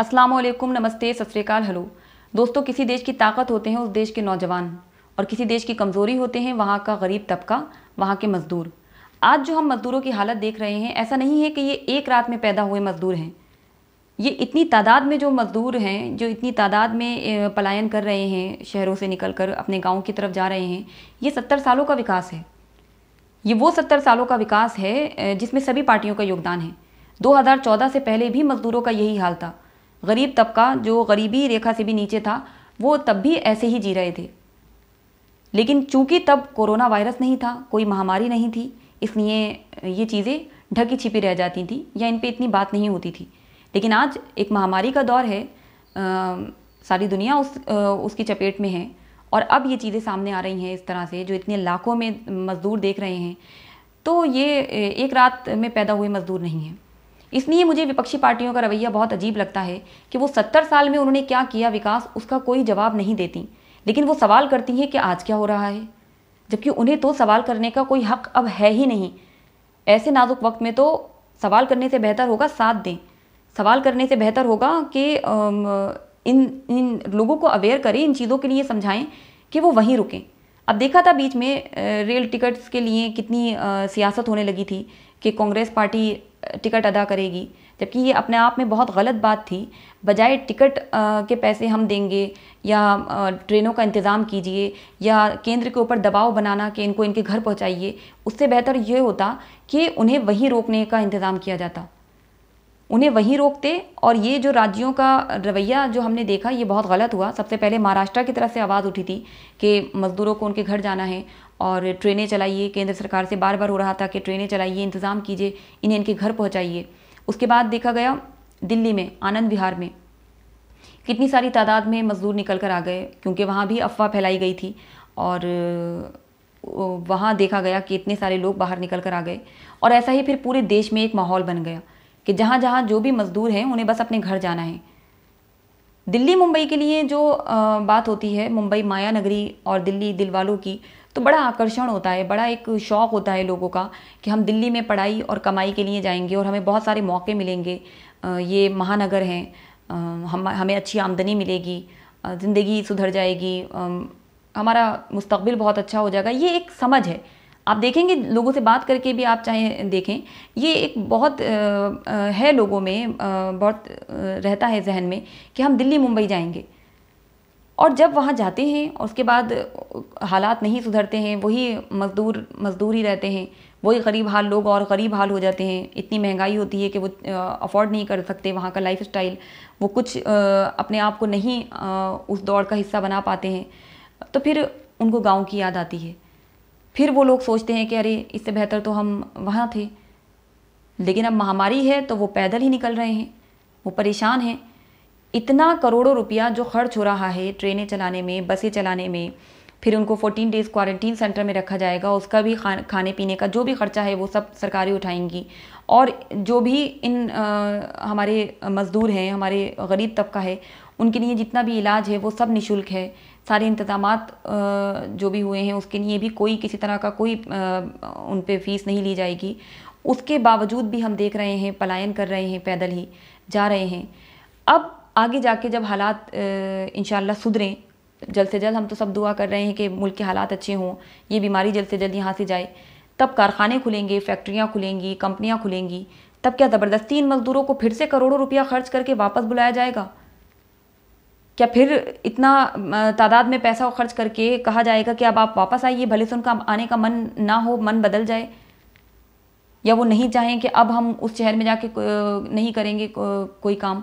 अस्सलाम वालेकुम नमस्ते सतरीकाल हेलो दोस्तों किसी देश की ताकत होते हैं उस देश के नौजवान और किसी देश की कमज़ोरी होते हैं वहाँ का गरीब तबका वहाँ के मज़दूर आज जो हम मज़दूरों की हालत देख रहे हैं ऐसा नहीं है कि ये एक रात में पैदा हुए मज़दूर हैं ये इतनी तादाद में जो मज़दूर हैं जो इतनी तादाद में पलायन कर रहे हैं शहरों से कर अपने गाँव की तरफ जा रहे हैं ये सत्तर सालों का विकास है ये वो सत्तर सालों का विकास है जिसमें सभी पार्टियों का योगदान है 2014 से पहले भी मज़दूरों का यही हाल था गरीब तबका जो गरीबी रेखा से भी नीचे था वो तब भी ऐसे ही जी रहे थे लेकिन चूंकि तब कोरोना वायरस नहीं था कोई महामारी नहीं थी इसलिए ये चीज़ें ढकी छिपी रह जाती थी या इन पर इतनी बात नहीं होती थी लेकिन आज एक महामारी का दौर है आ, सारी दुनिया उस आ, उसकी चपेट में है और अब ये चीज़ें सामने आ रही हैं इस तरह से जो इतने लाखों में मज़दूर देख रहे हैं तो ये एक रात में पैदा हुए मज़दूर नहीं हैं इसलिए मुझे विपक्षी पार्टियों का रवैया बहुत अजीब लगता है कि वो सत्तर साल में उन्होंने क्या किया विकास उसका कोई जवाब नहीं देती लेकिन वो सवाल करती हैं कि आज क्या हो रहा है जबकि उन्हें तो सवाल करने का कोई हक अब है ही नहीं ऐसे नाजुक वक्त में तो सवाल करने से बेहतर होगा साथ दें सवाल करने से बेहतर होगा कि इन इन लोगों को अवेयर करें इन चीज़ों के लिए समझाएं कि वो वहीं रुकें अब देखा था बीच में रेल टिकट्स के लिए कितनी सियासत होने लगी थी कि कांग्रेस पार्टी टिकट अदा करेगी जबकि ये अपने आप में बहुत गलत बात थी बजाय टिकट के पैसे हम देंगे या ट्रेनों का इंतज़ाम कीजिए या केंद्र के ऊपर दबाव बनाना कि इनको इनके घर पहुंचाइए उससे बेहतर ये होता कि उन्हें वहीं रोकने का इंतज़ाम किया जाता उन्हें वहीं रोकते और ये जो राज्यों का रवैया जो हमने देखा ये बहुत गलत हुआ सबसे पहले महाराष्ट्र की तरफ से आवाज़ उठी थी कि मज़दूरों को उनके घर जाना है और ट्रेनें चलाइए केंद्र सरकार से बार बार हो रहा था कि ट्रेनें चलाइए इंतज़ाम कीजिए इन्हें इनके घर पहुँचाइए उसके बाद देखा गया दिल्ली में आनंद विहार में कितनी सारी तादाद में मज़दूर निकल कर आ गए क्योंकि वहाँ भी अफवाह फैलाई गई थी और वहाँ देखा गया कि इतने सारे लोग बाहर निकल कर आ गए और ऐसा ही फिर पूरे देश में एक माहौल बन गया कि जहाँ जहाँ जो भी मज़दूर हैं उन्हें बस अपने घर जाना है दिल्ली मुंबई के लिए जो बात होती है मुंबई माया नगरी और दिल्ली दिल वालों की तो बड़ा आकर्षण होता है बड़ा एक शौक़ होता है लोगों का कि हम दिल्ली में पढ़ाई और कमाई के लिए जाएंगे और हमें बहुत सारे मौके मिलेंगे ये महानगर हैं हम हमें अच्छी आमदनी मिलेगी ज़िंदगी सुधर जाएगी हमारा मुस्तबिल बहुत अच्छा हो जाएगा ये एक समझ है आप देखेंगे लोगों से बात करके भी आप चाहे देखें ये एक बहुत है लोगों में बहुत रहता है जहन में कि हम दिल्ली मुंबई जाएंगे और जब वहाँ जाते हैं उसके बाद हालात नहीं सुधरते हैं वही मजदूर मजदूर ही रहते हैं वही गरीब हाल लोग और गरीब हाल हो जाते हैं इतनी महंगाई होती है कि वो अफोर्ड नहीं कर सकते वहाँ का लाइफ स्टाइल वो कुछ अपने आप को नहीं उस दौड़ का हिस्सा बना पाते हैं तो फिर उनको गाँव की याद आती है फिर वो लोग सोचते हैं कि अरे इससे बेहतर तो हम वहाँ थे लेकिन अब महामारी है तो वो पैदल ही निकल रहे हैं वो परेशान हैं इतना करोड़ों रुपया जो खर्च हो रहा है ट्रेनें चलाने में बसें चलाने में फिर उनको 14 डेज़ क्वारंटीन सेंटर में रखा जाएगा उसका भी खा खाने पीने का जो भी खर्चा है वो सब सरकारें उठाएंगी और जो भी इन आ, हमारे मज़दूर हैं हमारे गरीब तबका है उनके लिए जितना भी इलाज है वो सब निशुल्क है सारे इंतजाम जो भी हुए हैं उसके लिए भी कोई किसी तरह का कोई उन पर फीस नहीं ली जाएगी उसके बावजूद भी हम देख रहे हैं पलायन कर रहे हैं पैदल ही जा रहे हैं अब आगे जाके जब हालात इन सुधरें जल्द से जल्द हम तो सब दुआ कर रहे हैं कि मुल्क के हालात अच्छे हों ये बीमारी जल्द से जल्द यहाँ से जाए तब कारखाने खुलेंगे फैक्ट्रियाँ खुलेंगी कंपनियाँ खुलेंगी तब क्या ज़बरदस्ती इन मज़दूरों को फिर से करोड़ों रुपया खर्च करके वापस बुलाया जाएगा क्या फिर इतना तादाद में पैसा खर्च करके कहा जाएगा कि अब आप वापस आइए भले से उनका आने का मन ना हो मन बदल जाए या वो नहीं चाहें कि अब हम उस शहर में जाके नहीं करेंगे कोई काम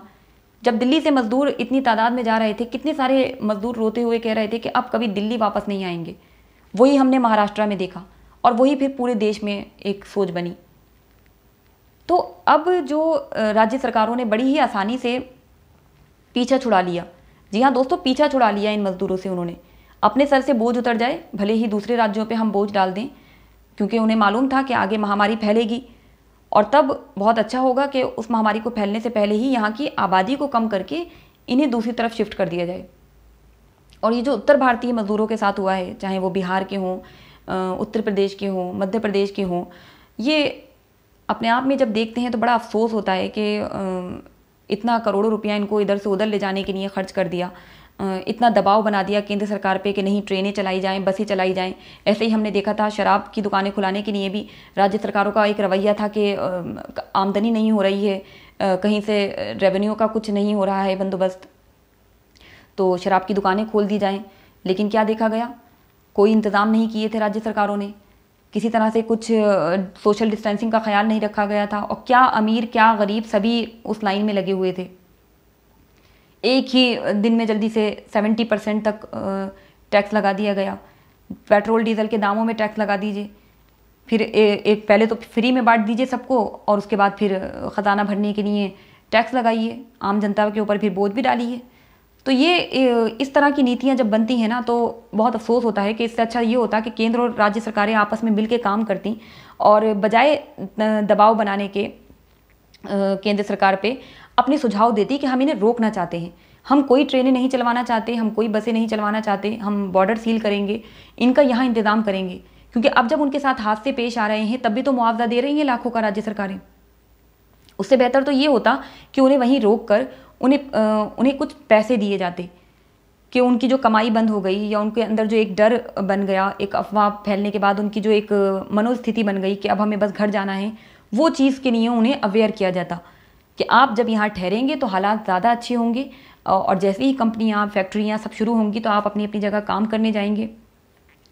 जब दिल्ली से मज़दूर इतनी तादाद में जा रहे थे कितने सारे मज़दूर रोते हुए कह रहे थे कि अब कभी दिल्ली वापस नहीं आएंगे वही हमने महाराष्ट्र में देखा और वही फिर पूरे देश में एक सोच बनी तो अब जो राज्य सरकारों ने बड़ी ही आसानी से पीछा छुड़ा लिया जी हाँ दोस्तों पीछा छुड़ा लिया इन मजदूरों से उन्होंने अपने सर से बोझ उतर जाए भले ही दूसरे राज्यों पर हम बोझ डाल दें क्योंकि उन्हें मालूम था कि आगे महामारी फैलेगी और तब बहुत अच्छा होगा कि उस महामारी को फैलने से पहले ही यहाँ की आबादी को कम करके इन्हें दूसरी तरफ शिफ्ट कर दिया जाए और ये जो उत्तर भारतीय मजदूरों के साथ हुआ है चाहे वो बिहार के हों उत्तर प्रदेश के हों मध्य प्रदेश के हों ये अपने आप में जब देखते हैं तो बड़ा अफसोस होता है कि इतना करोड़ों रुपया इनको इधर से उधर ले जाने के लिए खर्च कर दिया इतना दबाव बना दिया केंद्र सरकार पे कि नहीं ट्रेनें चलाई जाएं बसें चलाई जाएं ऐसे ही हमने देखा था शराब की दुकानें खुलाने के लिए भी राज्य सरकारों का एक रवैया था कि आमदनी नहीं हो रही है कहीं से रेवेन्यू का कुछ नहीं हो रहा है बंदोबस्त तो शराब की दुकानें खोल दी जाएँ लेकिन क्या देखा गया कोई इंतज़ाम नहीं किए थे राज्य सरकारों ने किसी तरह से कुछ सोशल डिस्टेंसिंग का ख्याल नहीं रखा गया था और क्या अमीर क्या गरीब सभी उस लाइन में लगे हुए थे एक ही दिन में जल्दी से 70 परसेंट तक टैक्स लगा दिया गया पेट्रोल डीजल के दामों में टैक्स लगा दीजिए फिर ए, एक पहले तो फ्री में बांट दीजिए सबको और उसके बाद फिर ख़जाना भरने के लिए टैक्स लगाइए आम जनता के ऊपर फिर बोझ भी डालिए तो ये इस तरह की नीतियाँ जब बनती हैं ना तो बहुत अफसोस होता है कि इससे अच्छा ये होता कि केंद्र और राज्य सरकारें आपस में मिल काम करती और बजाय दबाव बनाने के केंद्र सरकार पे अपने सुझाव देती कि हम इन्हें रोकना चाहते हैं हम कोई ट्रेनें नहीं चलवाना चाहते हम कोई बसें नहीं चलवाना चाहते हम बॉर्डर सील करेंगे इनका यहाँ इंतज़ाम करेंगे क्योंकि अब जब उनके साथ हादसे पेश आ रहे हैं तब भी तो मुआवजा दे रही हैं लाखों का राज्य सरकारें उससे बेहतर तो ये होता कि उन्हें वहीं रोक कर उन्हें उन्हें कुछ पैसे दिए जाते कि उनकी जो कमाई बंद हो गई या उनके अंदर जो एक डर बन गया एक अफवाह फैलने के बाद उनकी जो एक मनोस्थिति बन गई कि अब हमें बस घर जाना है वो चीज़ के लिए उन्हें अवेयर किया जाता कि आप जब यहाँ ठहरेंगे तो हालात ज़्यादा अच्छे होंगे और जैसे ही कंपनियाँ फैक्ट्रियाँ सब शुरू होंगी तो आप अपनी अपनी जगह काम करने जाएंगे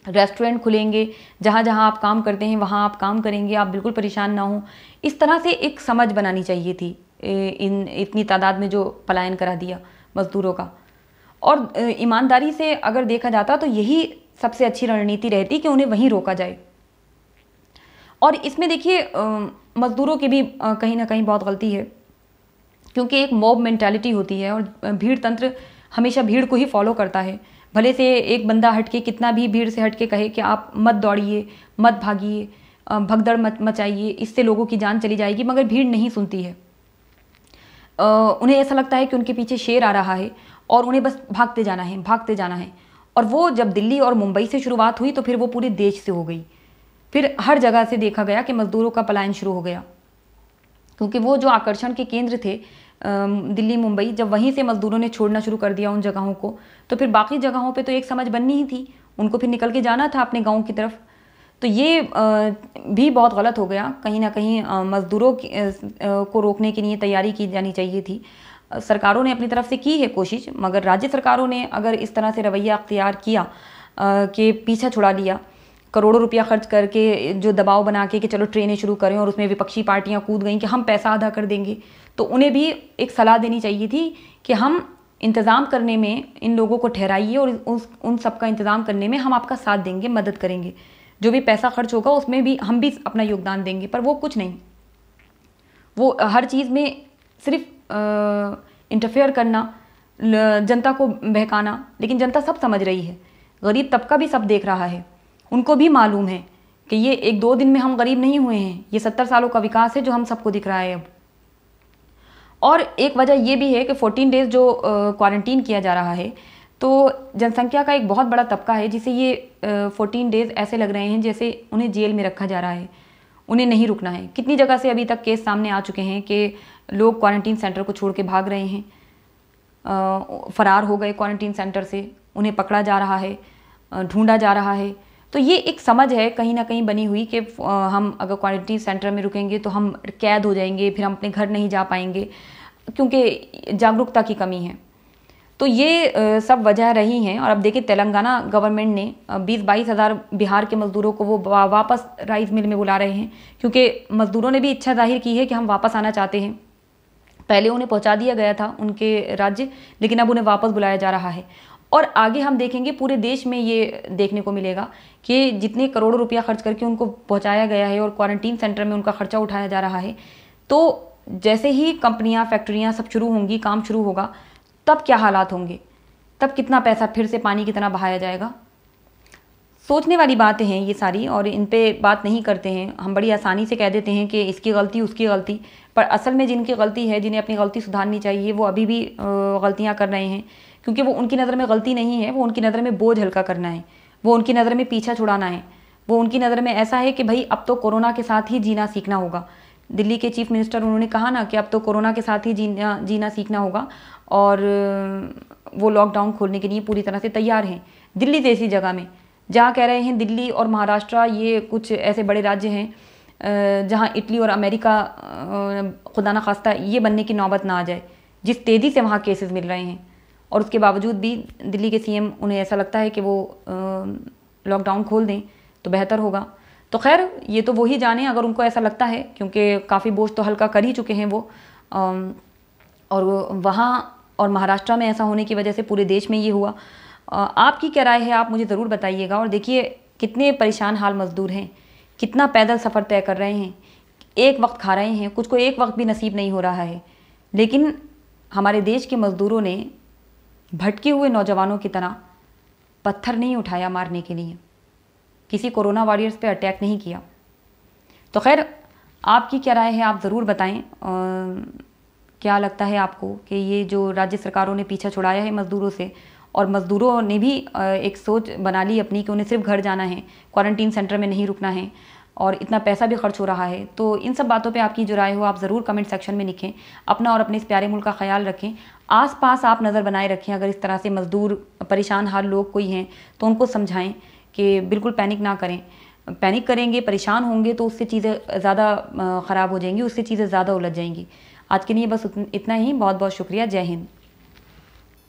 रेस्टोरेंट खुलेंगे जहाँ जहाँ आप काम करते हैं वहाँ आप काम करेंगे आप बिल्कुल परेशान ना हो इस तरह से एक समझ बनानी चाहिए थी इन इतनी तादाद में जो पलायन करा दिया मजदूरों का और ईमानदारी से अगर देखा जाता तो यही सबसे अच्छी रणनीति रहती कि उन्हें वहीं रोका जाए और इसमें देखिए मज़दूरों की भी कहीं ना कहीं बहुत गलती है क्योंकि एक मॉब मेंटालिटी होती है और भीड़ तंत्र हमेशा भीड़ को ही फॉलो करता है भले से एक बंदा हटके कितना भी भीड़ से हटके कहे कि आप मत दौड़िए मत भागिए भगदड़ मत मचाइए इससे लोगों की जान चली जाएगी मगर भीड़ नहीं सुनती है उन्हें ऐसा लगता है कि उनके पीछे शेर आ रहा है और उन्हें बस भागते जाना है भागते जाना है और वो जब दिल्ली और मुंबई से शुरुआत हुई तो फिर वो पूरे देश से हो गई फिर हर जगह से देखा गया कि मजदूरों का पलायन शुरू हो गया क्योंकि वो जो आकर्षण के केंद्र थे दिल्ली मुंबई जब वहीं से मजदूरों ने छोड़ना शुरू कर दिया उन जगहों को तो फिर बाकी जगहों पे तो एक समझ बननी ही थी उनको फिर निकल के जाना था अपने गांव की तरफ तो ये भी बहुत गलत हो गया कहीं ना कहीं मज़दूरों को रोकने के लिए तैयारी की जानी चाहिए थी सरकारों ने अपनी तरफ से की है कोशिश मगर राज्य सरकारों ने अगर इस तरह से रवैया अख्तियार किया कि पीछा छुड़ा लिया करोड़ों रुपया खर्च करके जो दबाव बना के कि चलो ट्रेनें शुरू करें और उसमें विपक्षी पार्टियां कूद गई कि हम पैसा अदा कर देंगे तो उन्हें भी एक सलाह देनी चाहिए थी कि हम इंतज़ाम करने में इन लोगों को ठहराइए और उस उन सब का इंतज़ाम करने में हम आपका साथ देंगे मदद करेंगे जो भी पैसा खर्च होगा उसमें भी हम भी अपना योगदान देंगे पर वो कुछ नहीं वो हर चीज़ में सिर्फ इंटरफेयर करना जनता को बहकाना लेकिन जनता सब समझ रही है गरीब तबका भी सब देख रहा है उनको भी मालूम है कि ये एक दो दिन में हम गरीब नहीं हुए हैं ये सत्तर सालों का विकास है जो हम सबको दिख रहा है अब और एक वजह यह भी है कि फोर्टीन डेज़ जो क्वारंटीन किया जा रहा है तो जनसंख्या का एक बहुत बड़ा तबका है जिसे ये फोर्टीन डेज ऐसे लग रहे हैं जैसे उन्हें जेल में रखा जा रहा है उन्हें नहीं रुकना है कितनी जगह से अभी तक केस सामने आ चुके हैं कि लोग क्वारंटीन सेंटर को छोड़ के भाग रहे हैं आ, फरार हो गए क्वारंटीन सेंटर से उन्हें पकड़ा जा रहा है ढूंढा जा रहा है तो ये एक समझ है कहीं ना कहीं बनी हुई कि हम अगर क्वारंटीन सेंटर में रुकेंगे तो हम कैद हो जाएंगे फिर हम अपने घर नहीं जा पाएंगे क्योंकि जागरूकता की कमी है तो ये सब वजह रही हैं और अब देखिए तेलंगाना गवर्नमेंट ने बीस बाईस हज़ार बिहार के मज़दूरों को वो वापस राइस मिल में बुला रहे हैं क्योंकि मज़दूरों ने भी इच्छा जाहिर की है कि हम वापस आना चाहते हैं पहले उन्हें पहुंचा दिया गया था उनके राज्य लेकिन अब उन्हें वापस बुलाया जा रहा है और आगे हम देखेंगे पूरे देश में ये देखने को मिलेगा कि जितने करोड़ों रुपया खर्च करके उनको पहुँचाया गया है और क्वारंटीन सेंटर में उनका खर्चा उठाया जा रहा है तो जैसे ही कंपनियाँ फैक्ट्रियाँ सब शुरू होंगी काम शुरू होगा तब क्या हालात होंगे तब कितना पैसा फिर से पानी की तरह बहाया जाएगा सोचने वाली बातें हैं ये सारी और इन पर बात नहीं करते हैं हम बड़ी आसानी से कह देते हैं कि इसकी गलती उसकी गलती पर असल में जिनकी गलती है जिन्हें अपनी गलती सुधारनी चाहिए वो अभी भी गलतियाँ कर रहे हैं क्योंकि वो उनकी नज़र में गलती नहीं है वो उनकी नज़र में बोझ हल्का करना है वो उनकी नज़र में पीछा छुड़ाना है वो उनकी नज़र में ऐसा है कि भाई अब तो कोरोना के साथ ही जीना सीखना होगा दिल्ली के चीफ मिनिस्टर उन्होंने कहा ना कि अब तो कोरोना के साथ ही जीना जीना सीखना होगा और वो लॉकडाउन खोलने के लिए पूरी तरह से तैयार हैं दिल्ली जैसी जगह में जहाँ कह रहे हैं दिल्ली और महाराष्ट्र ये कुछ ऐसे बड़े राज्य हैं जहाँ इटली और अमेरिका खुदा ना खास्ता ये बनने की नौबत ना आ जाए जिस तेज़ी से वहाँ केसेस मिल रहे हैं और उसके बावजूद भी दिल्ली के सीएम उन्हें ऐसा लगता है कि वो लॉकडाउन खोल दें तो बेहतर होगा तो खैर ये तो वही जाने अगर उनको ऐसा लगता है क्योंकि काफ़ी बोझ तो हल्का कर ही चुके हैं वो और वहाँ और महाराष्ट्र में ऐसा होने की वजह से पूरे देश में ये हुआ आपकी क्या राय है आप मुझे ज़रूर बताइएगा और देखिए कितने परेशान हाल मज़दूर हैं कितना पैदल सफ़र तय कर रहे हैं एक वक्त खा रहे हैं कुछ को एक वक्त भी नसीब नहीं हो रहा है लेकिन हमारे देश के मज़दूरों ने भटके हुए नौजवानों की तरह पत्थर नहीं उठाया मारने के लिए किसी कोरोना वॉरियर्स पे अटैक नहीं किया तो खैर आपकी क्या राय है आप ज़रूर बताएं क्या लगता है आपको कि ये जो राज्य सरकारों ने पीछा छुड़ाया है मज़दूरों से और मज़दूरों ने भी एक सोच बना ली अपनी कि उन्हें सिर्फ घर जाना है क्वारंटीन सेंटर में नहीं रुकना है और इतना पैसा भी खर्च हो रहा है तो इन सब बातों पे आपकी जो राय हो आप ज़रूर कमेंट सेक्शन में लिखें अपना और अपने इस प्यारे मुल्क का ख्याल रखें आसपास आप नज़र बनाए रखें अगर इस तरह से मज़दूर परेशान हाल लोग कोई हैं तो उनको समझाएं कि बिल्कुल पैनिक ना करें पैनिक करेंगे परेशान होंगे तो उससे चीज़ें ज़्यादा ख़राब हो जाएंगी उससे चीज़ें ज़्यादा उलझ जाएंगी आज के लिए बस इतना ही बहुत बहुत शुक्रिया जय हिंद